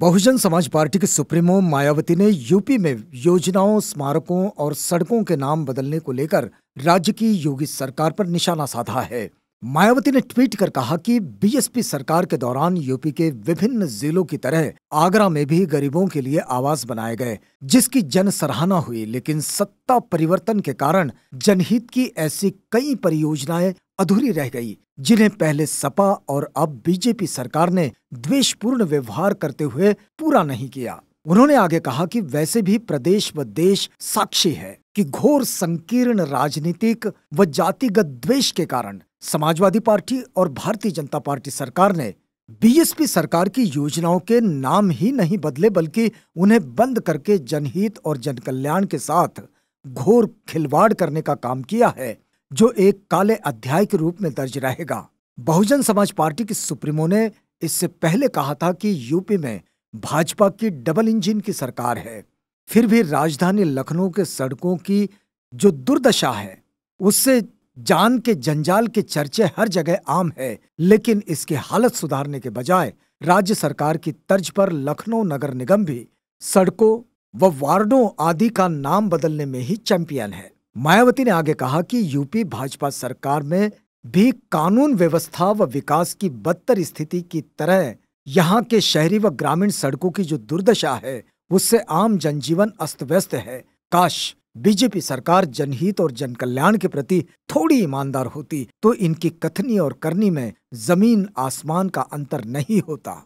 बहुजन समाज पार्टी की सुप्रीमो मायावती ने यूपी में योजनाओं स्मारकों और सड़कों के नाम बदलने को लेकर राज्य की योगी सरकार पर निशाना साधा है मायावती ने ट्वीट कर कहा कि बीएसपी सरकार के दौरान यूपी के विभिन्न जिलों की तरह आगरा में भी गरीबों के लिए आवास बनाए गए जिसकी जन सराहना हुई लेकिन सत्ता परिवर्तन के कारण जनहित की ऐसी कई परियोजनाएं अधूरी रह गई जिन्हें पहले सपा और अब बीजेपी सरकार ने द्वेषपूर्ण व्यवहार करते हुए पूरा नहीं किया उन्होंने आगे कहा कि वैसे भी प्रदेश व देश साक्षी है कि घोर संकीर्ण राजनीतिक व जातिगत द्वेष के कारण समाजवादी पार्टी और भारतीय जनता पार्टी सरकार ने बीएसपी सरकार की योजनाओं के नाम ही नहीं बदले बल्कि उन्हें बंद करके जनहित और जनकल्याण के साथ घोर खिलवाड़ करने का काम किया है जो एक काले अध्याय के रूप में दर्ज रहेगा बहुजन समाज पार्टी के सुप्रीमो ने इससे पहले कहा था कि यूपी में भाजपा की डबल इंजन की सरकार है फिर भी राजधानी लखनऊ के सड़कों की जो दुर्दशा है उससे जान के जंजाल के चर्चे हर जगह आम है लेकिन इसकी हालत सुधारने के बजाय राज्य सरकार की तर्ज पर लखनऊ नगर निगम भी सड़कों व वार्डों आदि का नाम बदलने में ही चैंपियन है मायावती ने आगे कहा कि यूपी भाजपा सरकार में भी कानून व्यवस्था व विकास की बदतर स्थिति की तरह यहाँ के शहरी व ग्रामीण सड़कों की जो दुर्दशा है उससे आम जनजीवन अस्त व्यस्त है काश बीजेपी सरकार जनहित और जन कल्याण के प्रति थोड़ी ईमानदार होती तो इनकी कथनी और करनी में जमीन आसमान का अंतर नहीं होता